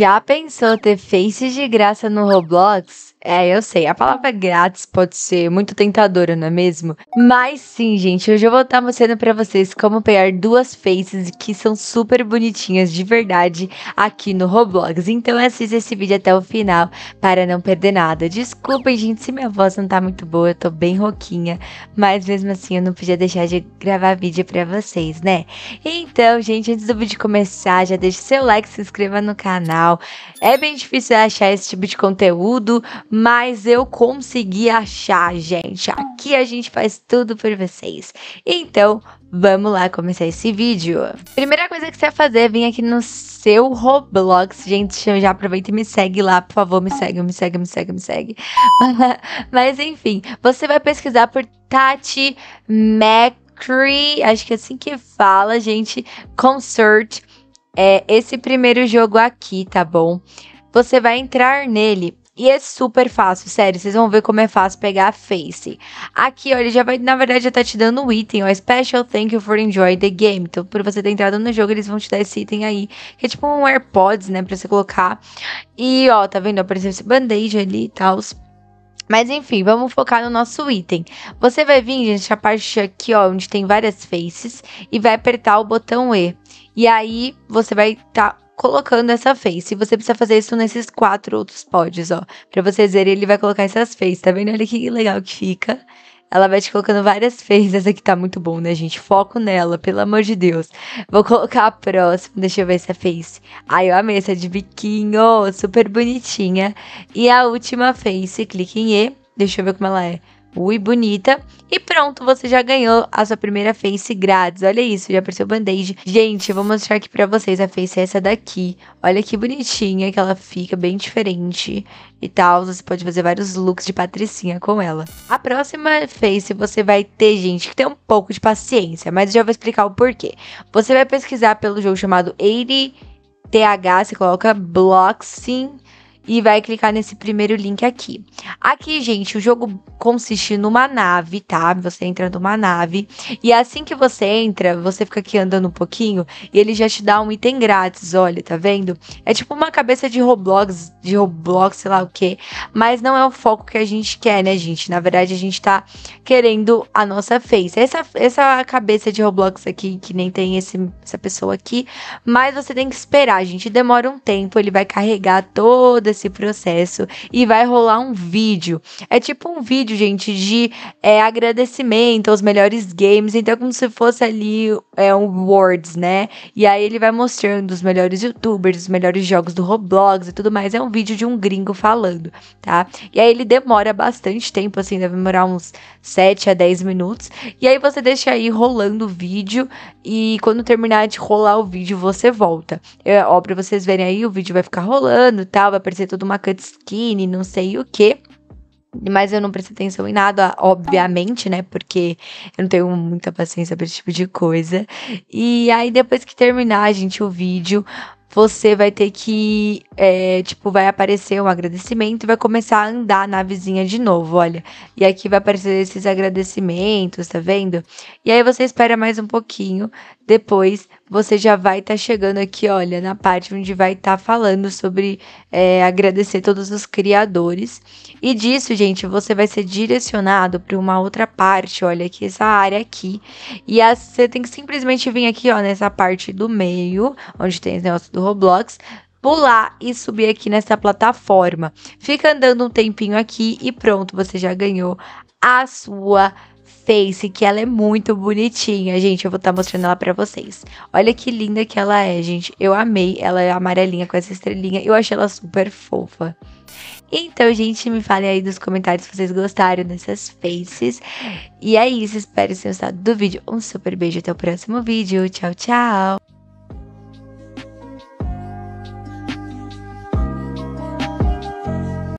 Já pensou ter faces de graça no Roblox? É, eu sei, a palavra grátis pode ser muito tentadora, não é mesmo? Mas sim, gente, hoje eu vou estar mostrando para vocês como pegar duas faces que são super bonitinhas de verdade aqui no Roblox. Então assista esse vídeo até o final para não perder nada. Desculpem, gente, se minha voz não tá muito boa, eu tô bem rouquinha, mas mesmo assim eu não podia deixar de gravar vídeo para vocês, né? Então, gente, antes do vídeo começar, já deixa seu like, se inscreva no canal, canal. É bem difícil achar esse tipo de conteúdo, mas eu consegui achar, gente. Aqui a gente faz tudo por vocês. Então, Vamos lá começar esse vídeo. Primeira coisa que você vai fazer é vir aqui no seu Roblox. Gente, já aproveita e me segue lá, por favor. Me segue, me segue, me segue, me segue. Mas enfim, você vai pesquisar por Tati Macri, acho que é assim que fala, gente. Concert é esse primeiro jogo aqui, tá bom? Você vai entrar nele e é super fácil, sério. Vocês vão ver como é fácil pegar a face. Aqui, olha, já vai, na verdade, já tá te dando um item, ó. Special thank you for enjoy the game. Então, por você ter entrado no jogo, eles vão te dar esse item aí. Que é tipo um AirPods, né? Pra você colocar. E, ó, tá vendo? Apareceu esse band-aid ali e tal. Mas enfim, vamos focar no nosso item. Você vai vir, gente, a parte aqui, ó, onde tem várias faces, e vai apertar o botão E. E aí, você vai estar tá colocando essa face. E você precisa fazer isso nesses quatro outros pods, ó. Pra vocês verem, ele vai colocar essas faces, tá vendo? Olha que legal que fica. Ela vai te colocando várias fezes. Essa aqui tá muito bom, né, gente? Foco nela, pelo amor de Deus. Vou colocar a próxima. Deixa eu ver essa face. Aí, eu amei essa de biquinho. Super bonitinha. E a última face, clique em E. Deixa eu ver como ela é. Ui, bonita. E pronto, você já ganhou a sua primeira face grátis. Olha isso, já apareceu o band-aid. Gente, eu vou mostrar aqui pra vocês. A face é essa daqui. Olha que bonitinha que ela fica, bem diferente e tal. Você pode fazer vários looks de patricinha com ela. A próxima face você vai ter, gente, que tem um pouco de paciência. Mas eu já vou explicar o porquê. Você vai pesquisar pelo jogo chamado 80TH. Você coloca Bloxing e vai clicar nesse primeiro link aqui. Aqui, gente, o jogo consiste numa nave, tá? Você entra numa nave e assim que você entra, você fica aqui andando um pouquinho e ele já te dá um item grátis, olha, tá vendo? É tipo uma cabeça de Roblox, de Roblox, sei lá o que, mas não é o foco que a gente quer, né, gente? Na verdade, a gente tá querendo a nossa face. Essa, essa cabeça de Roblox aqui, que nem tem esse, essa pessoa aqui, mas você tem que esperar, gente. Demora um tempo, ele vai carregar toda esse processo e vai rolar um vídeo. É tipo um vídeo, gente, de é, agradecimento aos melhores games, então é como se fosse ali é, um Words, né? E aí ele vai mostrando os melhores youtubers, os melhores jogos do Roblox e tudo mais. É um vídeo de um gringo falando, tá? E aí ele demora bastante tempo, assim, deve demorar uns 7 a 10 minutos. E aí você deixa aí rolando o vídeo e quando terminar de rolar o vídeo, você volta. É, ó, pra vocês verem aí, o vídeo vai ficar rolando e tal, vai aparecer fazer toda uma cutscene, não sei o quê. Mas eu não prestei atenção em nada, obviamente, né? Porque eu não tenho muita paciência para esse tipo de coisa. E aí, depois que terminar, gente, o vídeo, você vai ter que, é, tipo, vai aparecer um agradecimento e vai começar a andar na vizinha de novo, olha. E aqui vai aparecer esses agradecimentos, tá vendo? E aí você espera mais um pouquinho, depois você já vai estar tá chegando aqui, olha, na parte onde vai estar tá falando sobre é, agradecer todos os criadores. E disso, gente, você vai ser direcionado para uma outra parte, olha, aqui essa área aqui. E você tem que simplesmente vir aqui, ó, nessa parte do meio, onde tem os negócio do Roblox, pular e subir aqui nessa plataforma. Fica andando um tempinho aqui e pronto, você já ganhou a sua face, que ela é muito bonitinha, gente. Eu vou estar tá mostrando ela pra vocês. Olha que linda que ela é, gente. Eu amei. Ela é amarelinha com essa estrelinha. Eu achei ela super fofa. Então, gente, me falem aí nos comentários se vocês gostaram dessas faces. E é isso. Espero que vocês tenham gostado do vídeo. Um super beijo. Até o próximo vídeo. Tchau, tchau.